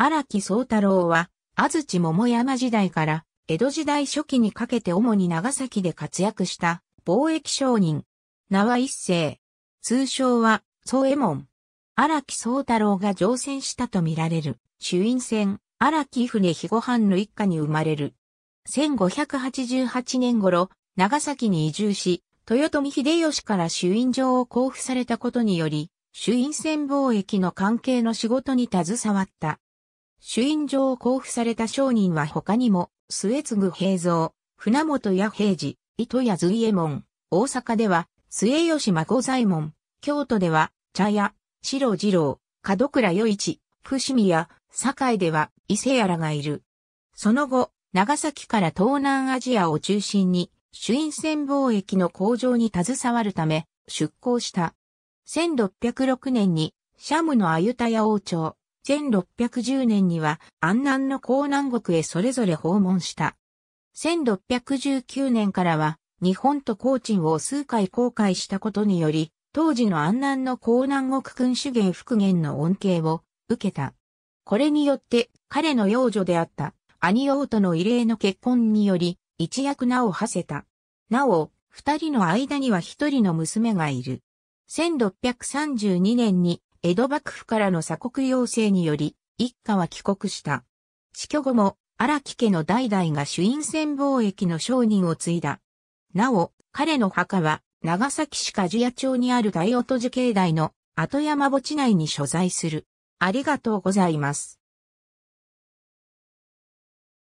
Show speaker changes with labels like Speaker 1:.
Speaker 1: 荒木宗太郎は、安土桃山時代から江戸時代初期にかけて主に長崎で活躍した貿易商人。名は一世。通称は、宗右衛門。荒木宗太郎が乗船したとみられる、朱印船、荒木船肥後藩の一家に生まれる。1588年頃、長崎に移住し、豊臣秀吉から朱印状を交付されたことにより、朱印船貿易の関係の仕事に携わった。朱印状を交付された商人は他にも、末継平蔵、船本や平治、糸屋随右衛門、大阪では、末吉孫左衛門、京都では、茶屋、白二郎、門倉与一、伏見や、堺では、伊勢屋らがいる。その後、長崎から東南アジアを中心に、朱印船貿易の向上に携わるため、出港した。1606年に、シャムのアユタヤ王朝、1610年には安南の江南国へそれぞれ訪問した。1619年からは日本と高鎮を数回航海したことにより、当時の安南の江南国君主元復元の恩恵を受けた。これによって彼の幼女であった兄王との異例の結婚により一躍名を馳せた。なお、二人の間には一人の娘がいる。1632年に江戸幕府からの鎖国要請により、一家は帰国した。死去後も、荒木家の代々が朱印船貿易の商人を継いだ。なお、彼の墓は、長崎市梶谷屋町にある大音寺境内の後山墓地内に所在する。ありがとうございます。